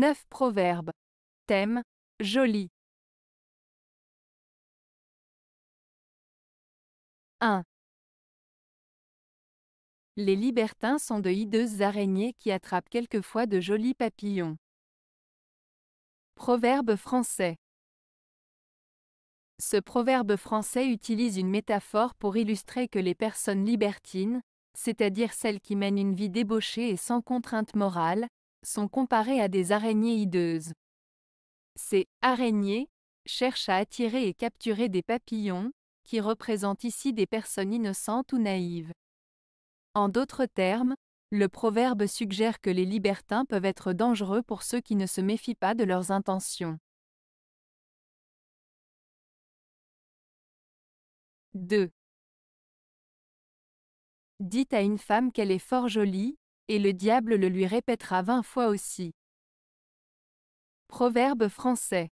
9 proverbes. Thème Joli. 1. Les libertins sont de hideuses araignées qui attrapent quelquefois de jolis papillons. Proverbe français. Ce proverbe français utilise une métaphore pour illustrer que les personnes libertines, c'est-à-dire celles qui mènent une vie débauchée et sans contrainte morale, sont comparées à des araignées hideuses. Ces araignées cherchent à attirer et capturer des papillons, qui représentent ici des personnes innocentes ou naïves. En d'autres termes, le proverbe suggère que les libertins peuvent être dangereux pour ceux qui ne se méfient pas de leurs intentions. 2. Dites à une femme qu'elle est fort jolie, et le diable le lui répétera vingt fois aussi. Proverbe français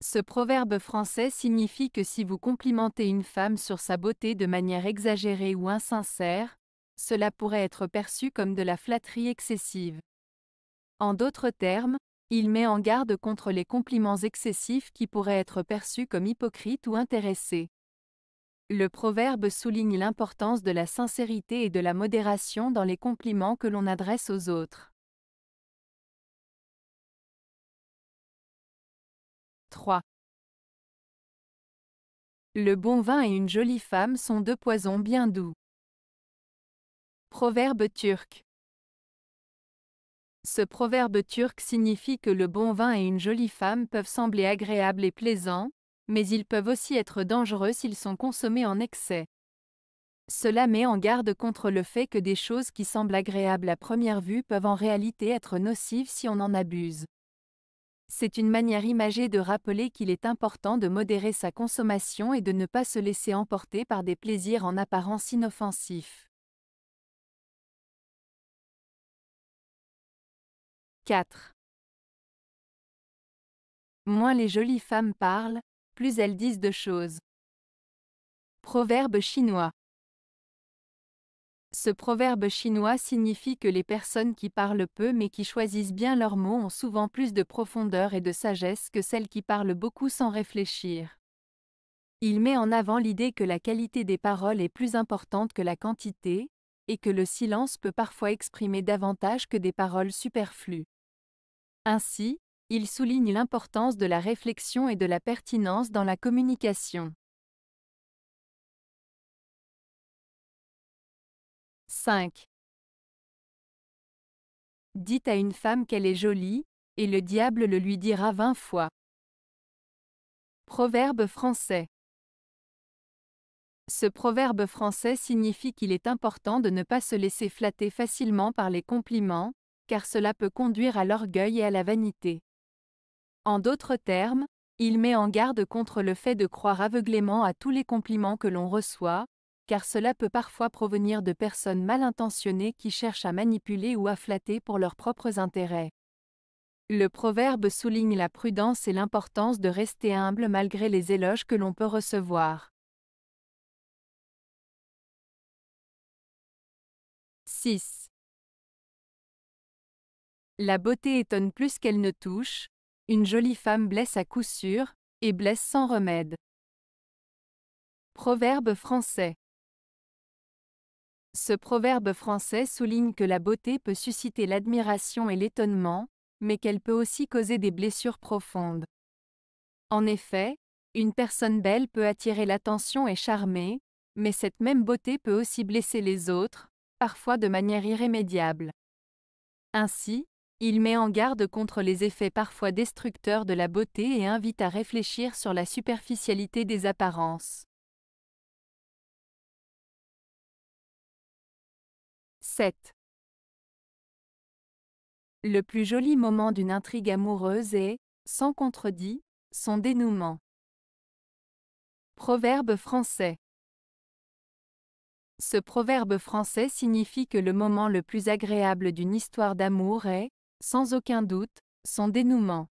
Ce proverbe français signifie que si vous complimentez une femme sur sa beauté de manière exagérée ou insincère, cela pourrait être perçu comme de la flatterie excessive. En d'autres termes, il met en garde contre les compliments excessifs qui pourraient être perçus comme hypocrites ou intéressés. Le proverbe souligne l'importance de la sincérité et de la modération dans les compliments que l'on adresse aux autres. 3. Le bon vin et une jolie femme sont deux poisons bien doux. Proverbe turc. Ce proverbe turc signifie que le bon vin et une jolie femme peuvent sembler agréables et plaisants, mais ils peuvent aussi être dangereux s'ils sont consommés en excès. Cela met en garde contre le fait que des choses qui semblent agréables à première vue peuvent en réalité être nocives si on en abuse. C'est une manière imagée de rappeler qu'il est important de modérer sa consommation et de ne pas se laisser emporter par des plaisirs en apparence inoffensifs. 4. Moins les jolies femmes parlent, plus elles disent de choses. Proverbe chinois. Ce proverbe chinois signifie que les personnes qui parlent peu mais qui choisissent bien leurs mots ont souvent plus de profondeur et de sagesse que celles qui parlent beaucoup sans réfléchir. Il met en avant l'idée que la qualité des paroles est plus importante que la quantité, et que le silence peut parfois exprimer davantage que des paroles superflues. Ainsi, il souligne l'importance de la réflexion et de la pertinence dans la communication. 5. Dites à une femme qu'elle est jolie, et le diable le lui dira vingt fois. Proverbe français. Ce proverbe français signifie qu'il est important de ne pas se laisser flatter facilement par les compliments, car cela peut conduire à l'orgueil et à la vanité. En d'autres termes, il met en garde contre le fait de croire aveuglément à tous les compliments que l'on reçoit, car cela peut parfois provenir de personnes mal intentionnées qui cherchent à manipuler ou à flatter pour leurs propres intérêts. Le proverbe souligne la prudence et l'importance de rester humble malgré les éloges que l'on peut recevoir. 6. La beauté étonne plus qu'elle ne touche, une jolie femme blesse à coup sûr, et blesse sans remède. Proverbe français. Ce proverbe français souligne que la beauté peut susciter l'admiration et l'étonnement, mais qu'elle peut aussi causer des blessures profondes. En effet, une personne belle peut attirer l'attention et charmer, mais cette même beauté peut aussi blesser les autres, parfois de manière irrémédiable. Ainsi, il met en garde contre les effets parfois destructeurs de la beauté et invite à réfléchir sur la superficialité des apparences. 7. Le plus joli moment d'une intrigue amoureuse est, sans contredit, son dénouement. Proverbe français Ce proverbe français signifie que le moment le plus agréable d'une histoire d'amour est, sans aucun doute, son dénouement.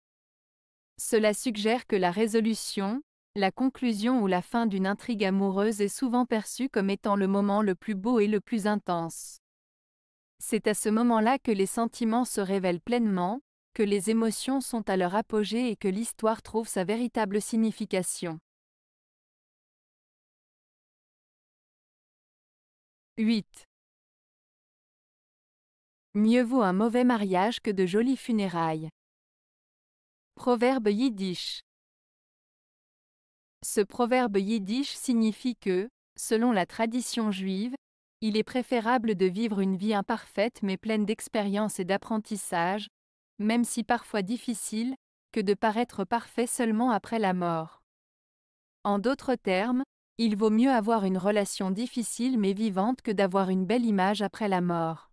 Cela suggère que la résolution, la conclusion ou la fin d'une intrigue amoureuse est souvent perçue comme étant le moment le plus beau et le plus intense. C'est à ce moment-là que les sentiments se révèlent pleinement, que les émotions sont à leur apogée et que l'histoire trouve sa véritable signification. 8. Mieux vaut un mauvais mariage que de jolies funérailles. Proverbe yiddish. Ce proverbe yiddish signifie que, selon la tradition juive, il est préférable de vivre une vie imparfaite mais pleine d'expérience et d'apprentissage, même si parfois difficile, que de paraître parfait seulement après la mort. En d'autres termes, il vaut mieux avoir une relation difficile mais vivante que d'avoir une belle image après la mort.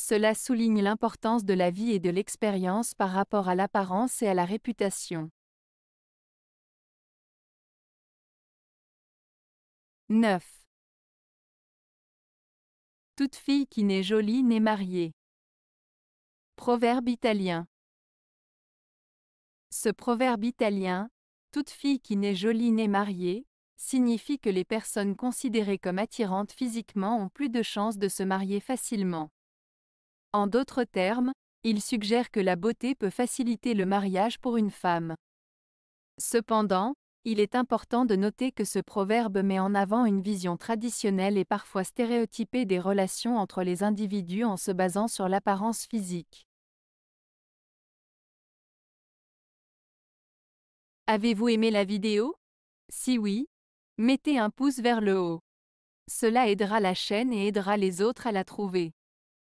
Cela souligne l'importance de la vie et de l'expérience par rapport à l'apparence et à la réputation. 9. Toute fille qui n'est jolie n'est mariée. Proverbe italien. Ce proverbe italien, toute fille qui n'est jolie n'est mariée, signifie que les personnes considérées comme attirantes physiquement ont plus de chances de se marier facilement. En d'autres termes, il suggère que la beauté peut faciliter le mariage pour une femme. Cependant, il est important de noter que ce proverbe met en avant une vision traditionnelle et parfois stéréotypée des relations entre les individus en se basant sur l'apparence physique. Avez-vous aimé la vidéo Si oui, mettez un pouce vers le haut. Cela aidera la chaîne et aidera les autres à la trouver